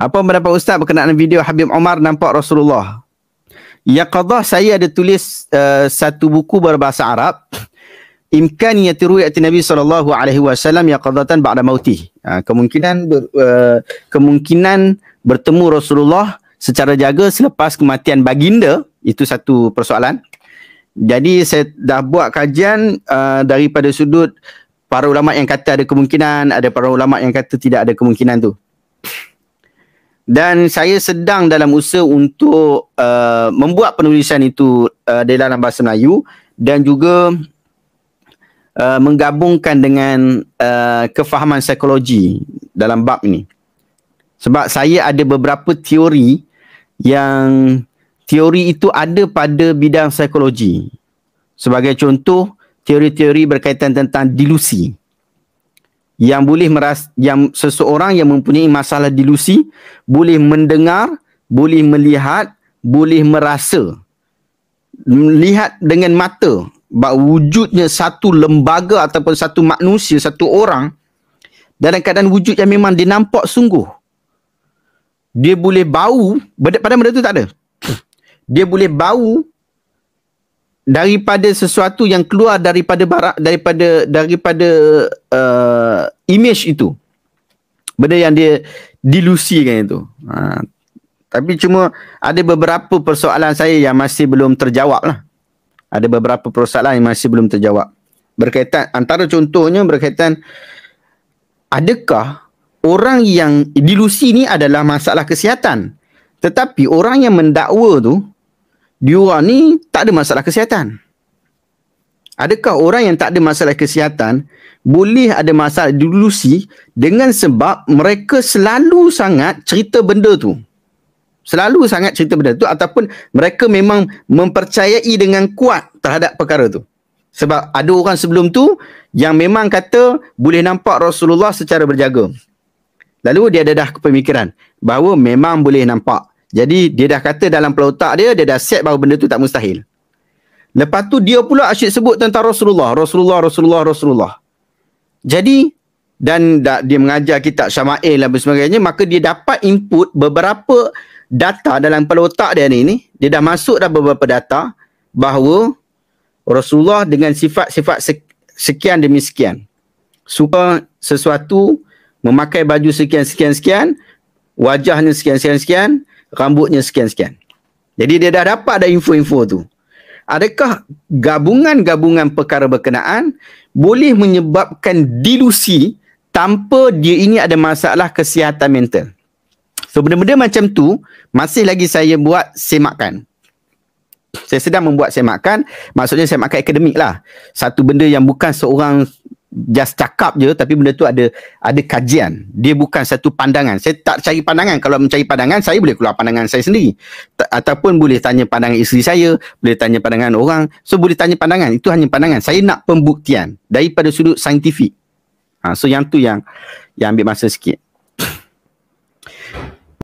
Apa pendapat Ustaz berkenaan video Habib Omar nampak Rasulullah? Ya qadah saya ada tulis uh, satu buku berbahasa Arab. imkan Imkaniyati ru'yati Nabi sallallahu alaihi wasallam yaqadatan ba'da mautih. Uh, kemungkinan ber, uh, kemungkinan bertemu Rasulullah secara jaga selepas kematian baginda itu satu persoalan. Jadi saya dah buat kajian uh, daripada sudut para ulama yang kata ada kemungkinan, ada para ulama yang kata tidak ada kemungkinan tu dan saya sedang dalam usaha untuk uh, membuat penulisan itu uh, dalam bahasa Melayu dan juga uh, menggabungkan dengan uh, kefahaman psikologi dalam bab ini. Sebab saya ada beberapa teori yang teori itu ada pada bidang psikologi. Sebagai contoh, teori-teori berkaitan tentang dilusi yang boleh meras yang seseorang yang mempunyai masalah dilusi boleh mendengar, boleh melihat, boleh merasa. Melihat dengan mata bahawa wujudnya satu lembaga ataupun satu manusia, satu orang dalam keadaan wujud yang memang dia nampak sungguh. Dia boleh bau, pada benda tu tak ada. Dia boleh bau daripada sesuatu yang keluar daripada barak, daripada daripada uh, image itu benda yang dia dilusikan itu ha. tapi cuma ada beberapa persoalan saya yang masih belum terjawab lah ada beberapa persoalan yang masih belum terjawab berkaitan antara contohnya berkaitan adakah orang yang dilusi ni adalah masalah kesihatan tetapi orang yang mendakwa tu diorang ni tak ada masalah kesihatan. Adakah orang yang tak ada masalah kesihatan boleh ada masalah delusi dengan sebab mereka selalu sangat cerita benda tu? Selalu sangat cerita benda tu ataupun mereka memang mempercayai dengan kuat terhadap perkara tu. Sebab ada orang sebelum tu yang memang kata boleh nampak Rasulullah secara berjaga. Lalu dia ada dah kepemikiran bahawa memang boleh nampak. Jadi dia dah kata dalam pelautak dia, dia dah set bahawa benda tu tak mustahil. Lepas tu dia pula asyik sebut tentang Rasulullah. Rasulullah, Rasulullah, Rasulullah. Jadi dan dia mengajar kitab Syama'il dan sebagainya, maka dia dapat input beberapa data dalam pelautak dia ni, ni. Dia dah masuk dah beberapa data bahawa Rasulullah dengan sifat-sifat sekian demi sekian. Suka sesuatu, memakai baju sekian-sekian-sekian, wajahnya sekian-sekian-sekian, rambutnya sekian-sekian. Jadi dia dah dapat ada info-info tu. Adakah gabungan-gabungan perkara berkenaan boleh menyebabkan dilusi tanpa dia ini ada masalah kesihatan mental? So benda-benda macam tu masih lagi saya buat semakan. Saya sedang membuat semakan, maksudnya semakan akademik lah. Satu benda yang bukan seorang just cakap je tapi benda tu ada ada kajian dia bukan satu pandangan saya tak cari pandangan kalau mencari pandangan saya boleh keluar pandangan saya sendiri Ta- ataupun boleh tanya pandangan isteri saya boleh tanya pandangan orang so boleh tanya pandangan itu hanya pandangan saya nak pembuktian daripada sudut saintifik ha, so yang tu yang yang ambil masa sikit